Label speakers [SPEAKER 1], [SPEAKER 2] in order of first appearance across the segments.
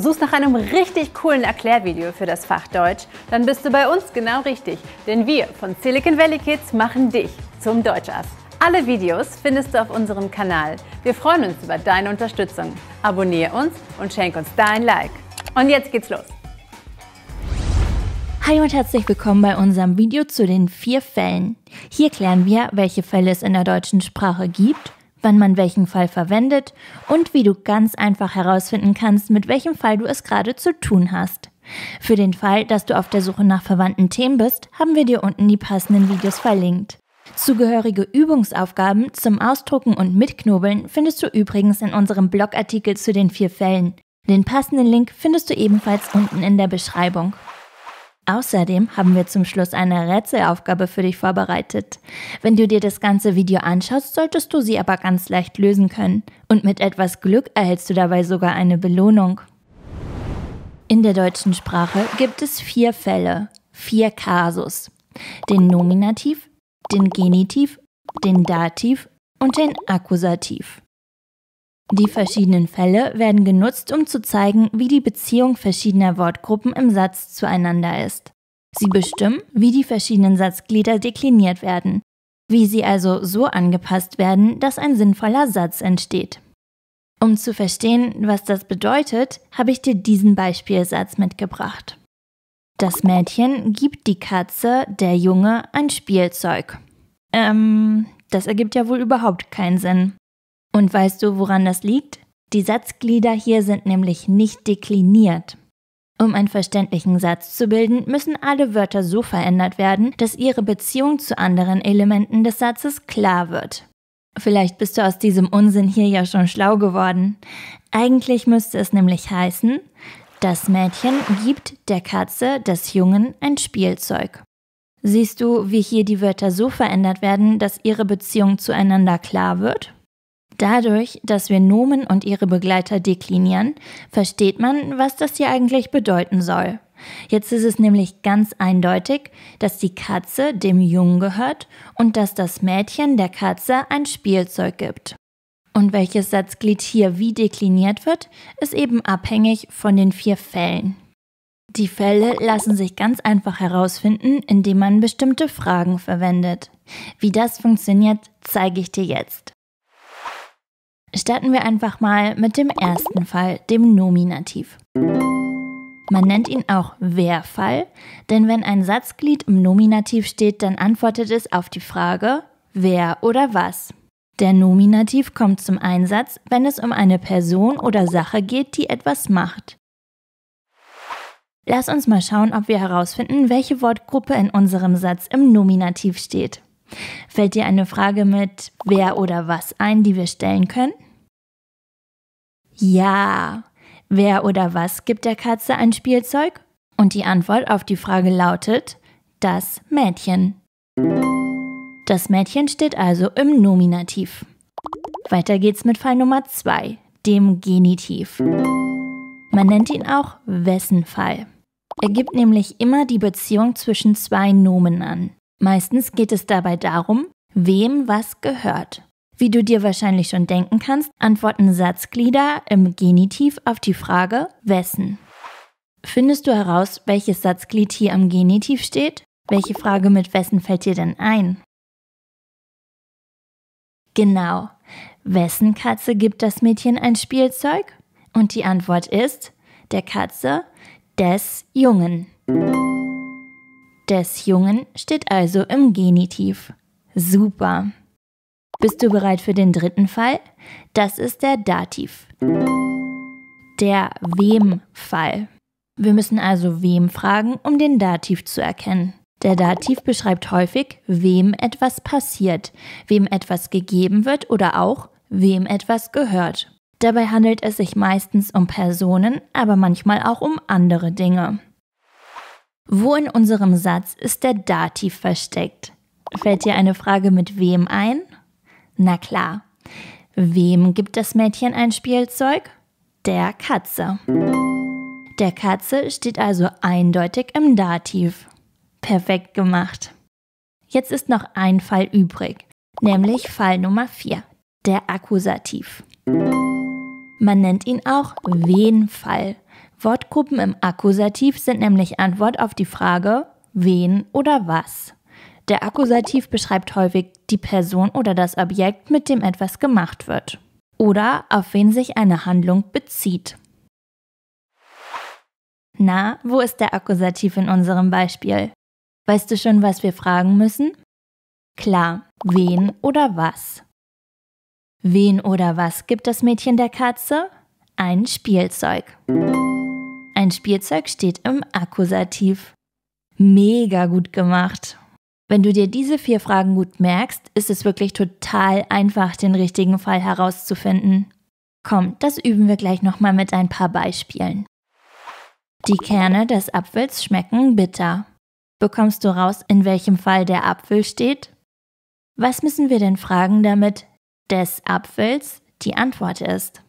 [SPEAKER 1] Du suchst nach einem richtig coolen Erklärvideo für das Fach Deutsch? Dann bist du bei uns genau richtig, denn wir von Silicon Valley Kids machen dich zum Deutschass. Alle Videos findest du auf unserem Kanal. Wir freuen uns über deine Unterstützung. Abonniere uns und schenk uns dein Like. Und jetzt geht's los. Hi und herzlich willkommen bei unserem Video zu den vier Fällen. Hier klären wir, welche Fälle es in der deutschen Sprache gibt wann man welchen Fall verwendet und wie du ganz einfach herausfinden kannst, mit welchem Fall du es gerade zu tun hast. Für den Fall, dass du auf der Suche nach verwandten Themen bist, haben wir dir unten die passenden Videos verlinkt. Zugehörige Übungsaufgaben zum Ausdrucken und Mitknobeln findest du übrigens in unserem Blogartikel zu den vier Fällen. Den passenden Link findest du ebenfalls unten in der Beschreibung. Außerdem haben wir zum Schluss eine Rätselaufgabe für dich vorbereitet. Wenn du dir das ganze Video anschaust, solltest du sie aber ganz leicht lösen können. Und mit etwas Glück erhältst du dabei sogar eine Belohnung. In der deutschen Sprache gibt es vier Fälle, vier Kasus. Den Nominativ, den Genitiv, den Dativ und den Akkusativ. Die verschiedenen Fälle werden genutzt, um zu zeigen, wie die Beziehung verschiedener Wortgruppen im Satz zueinander ist. Sie bestimmen, wie die verschiedenen Satzglieder dekliniert werden, wie sie also so angepasst werden, dass ein sinnvoller Satz entsteht. Um zu verstehen, was das bedeutet, habe ich dir diesen Beispielsatz mitgebracht. Das Mädchen gibt die Katze, der Junge, ein Spielzeug. Ähm, das ergibt ja wohl überhaupt keinen Sinn. Und weißt du, woran das liegt? Die Satzglieder hier sind nämlich nicht dekliniert. Um einen verständlichen Satz zu bilden, müssen alle Wörter so verändert werden, dass ihre Beziehung zu anderen Elementen des Satzes klar wird. Vielleicht bist du aus diesem Unsinn hier ja schon schlau geworden. Eigentlich müsste es nämlich heißen, das Mädchen gibt der Katze des Jungen ein Spielzeug. Siehst du, wie hier die Wörter so verändert werden, dass ihre Beziehung zueinander klar wird? Dadurch, dass wir Nomen und ihre Begleiter deklinieren, versteht man, was das hier eigentlich bedeuten soll. Jetzt ist es nämlich ganz eindeutig, dass die Katze dem Jungen gehört und dass das Mädchen der Katze ein Spielzeug gibt. Und welches Satzglied hier wie dekliniert wird, ist eben abhängig von den vier Fällen. Die Fälle lassen sich ganz einfach herausfinden, indem man bestimmte Fragen verwendet. Wie das funktioniert, zeige ich dir jetzt. Starten wir einfach mal mit dem ersten Fall, dem Nominativ. Man nennt ihn auch Wer-Fall, denn wenn ein Satzglied im Nominativ steht, dann antwortet es auf die Frage wer oder was. Der Nominativ kommt zum Einsatz, wenn es um eine Person oder Sache geht, die etwas macht. Lass uns mal schauen, ob wir herausfinden, welche Wortgruppe in unserem Satz im Nominativ steht. Fällt dir eine Frage mit wer oder was ein, die wir stellen können? Ja. Wer oder was gibt der Katze ein Spielzeug? Und die Antwort auf die Frage lautet das Mädchen. Das Mädchen steht also im Nominativ. Weiter geht's mit Fall Nummer 2, dem Genitiv. Man nennt ihn auch wessen Fall. Er gibt nämlich immer die Beziehung zwischen zwei Nomen an. Meistens geht es dabei darum, wem was gehört. Wie du dir wahrscheinlich schon denken kannst, antworten Satzglieder im Genitiv auf die Frage wessen. Findest du heraus, welches Satzglied hier am Genitiv steht? Welche Frage mit wessen fällt dir denn ein? Genau. Wessen Katze gibt das Mädchen ein Spielzeug? Und die Antwort ist der Katze des Jungen des Jungen steht also im Genitiv. Super. Bist du bereit für den dritten Fall? Das ist der Dativ. Der Wem-Fall. Wir müssen also wem fragen, um den Dativ zu erkennen. Der Dativ beschreibt häufig, wem etwas passiert, wem etwas gegeben wird oder auch, wem etwas gehört. Dabei handelt es sich meistens um Personen, aber manchmal auch um andere Dinge. Wo in unserem Satz ist der Dativ versteckt? Fällt dir eine Frage mit wem ein? Na klar. Wem gibt das Mädchen ein Spielzeug? Der Katze. Der Katze steht also eindeutig im Dativ. Perfekt gemacht. Jetzt ist noch ein Fall übrig, nämlich Fall Nummer 4, der Akkusativ. Man nennt ihn auch Wen-Fall. Wortgruppen im Akkusativ sind nämlich Antwort auf die Frage wen oder was. Der Akkusativ beschreibt häufig die Person oder das Objekt, mit dem etwas gemacht wird. Oder auf wen sich eine Handlung bezieht. Na, wo ist der Akkusativ in unserem Beispiel? Weißt du schon, was wir fragen müssen? Klar, wen oder was? Wen oder was gibt das Mädchen der Katze? Ein Spielzeug. Ein Spielzeug steht im Akkusativ. Mega gut gemacht. Wenn du dir diese vier Fragen gut merkst, ist es wirklich total einfach, den richtigen Fall herauszufinden. Komm, das üben wir gleich nochmal mit ein paar Beispielen. Die Kerne des Apfels schmecken bitter. Bekommst du raus, in welchem Fall der Apfel steht? Was müssen wir denn fragen, damit des Apfels die Antwort ist?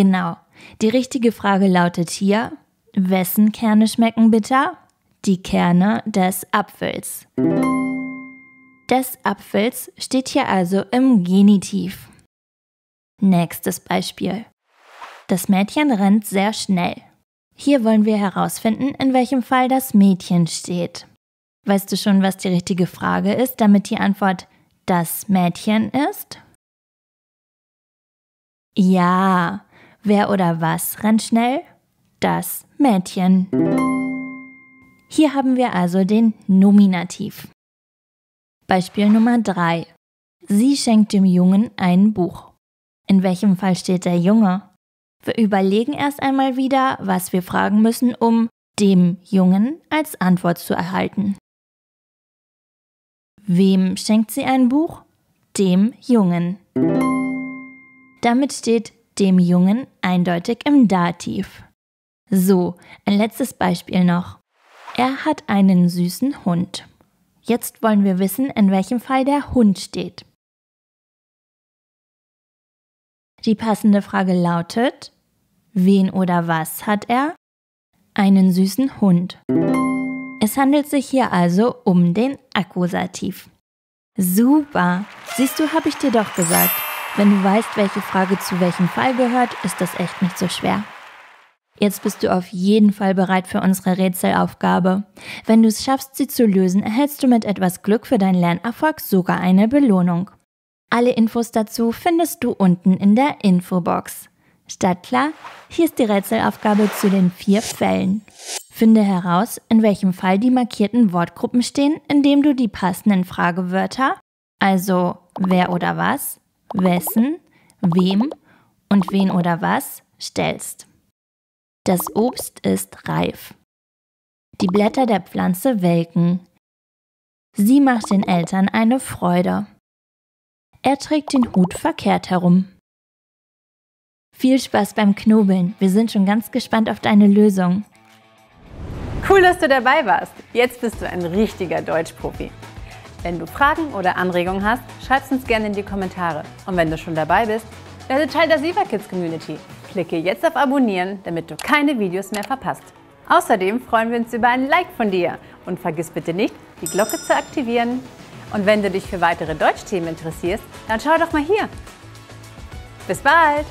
[SPEAKER 1] Genau. Die richtige Frage lautet hier, wessen Kerne schmecken bitter? Die Kerne des Apfels. Des Apfels steht hier also im Genitiv. Nächstes Beispiel. Das Mädchen rennt sehr schnell. Hier wollen wir herausfinden, in welchem Fall das Mädchen steht. Weißt du schon, was die richtige Frage ist, damit die Antwort das Mädchen ist? Ja, Wer oder was rennt schnell? Das Mädchen. Hier haben wir also den Nominativ. Beispiel Nummer 3. Sie schenkt dem Jungen ein Buch. In welchem Fall steht der Junge? Wir überlegen erst einmal wieder, was wir fragen müssen, um dem Jungen als Antwort zu erhalten. Wem schenkt sie ein Buch? Dem Jungen. Damit steht dem Jungen eindeutig im Dativ. So, ein letztes Beispiel noch. Er hat einen süßen Hund. Jetzt wollen wir wissen, in welchem Fall der Hund steht. Die passende Frage lautet, wen oder was hat er? Einen süßen Hund. Es handelt sich hier also um den Akkusativ. Super, siehst du, habe ich dir doch gesagt. Wenn du weißt, welche Frage zu welchem Fall gehört, ist das echt nicht so schwer. Jetzt bist du auf jeden Fall bereit für unsere Rätselaufgabe. Wenn du es schaffst, sie zu lösen, erhältst du mit etwas Glück für deinen Lernerfolg sogar eine Belohnung. Alle Infos dazu findest du unten in der Infobox. Statt klar, hier ist die Rätselaufgabe zu den vier Fällen. Finde heraus, in welchem Fall die markierten Wortgruppen stehen, indem du die passenden Fragewörter, also wer oder was, wessen, wem und wen oder was stellst. Das Obst ist reif. Die Blätter der Pflanze welken. Sie macht den Eltern eine Freude. Er trägt den Hut verkehrt herum. Viel Spaß beim Knobeln. Wir sind schon ganz gespannt auf deine Lösung. Cool, dass du dabei warst. Jetzt bist du ein richtiger Deutschprofi. Wenn du Fragen oder Anregungen hast, schreib's uns gerne in die Kommentare. Und wenn du schon dabei bist, werde Teil der Siva Kids Community. Klicke jetzt auf Abonnieren, damit du keine Videos mehr verpasst. Außerdem freuen wir uns über ein Like von dir und vergiss bitte nicht, die Glocke zu aktivieren. Und wenn du dich für weitere Deutschthemen interessierst, dann schau doch mal hier. Bis bald!